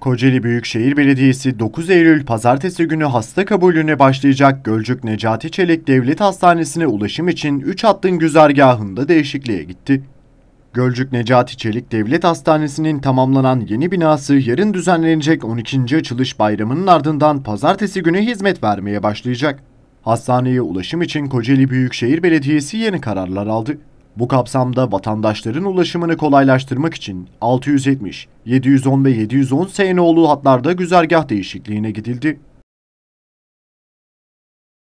Kocaeli Büyükşehir Belediyesi 9 Eylül pazartesi günü hasta kabulüne başlayacak Gölcük Necati Çelik Devlet Hastanesi'ne ulaşım için 3 hattın güzergahında değişikliğe gitti. Gölcük Necati Çelik Devlet Hastanesi'nin tamamlanan yeni binası yarın düzenlenecek 12. açılış bayramının ardından pazartesi günü hizmet vermeye başlayacak. Hastaneye ulaşım için Kocaeli Büyükşehir Belediyesi yeni kararlar aldı. Bu kapsamda vatandaşların ulaşımını kolaylaştırmak için 670, 710 ve 710 SNO'lu hatlarda güzergah değişikliğine gidildi.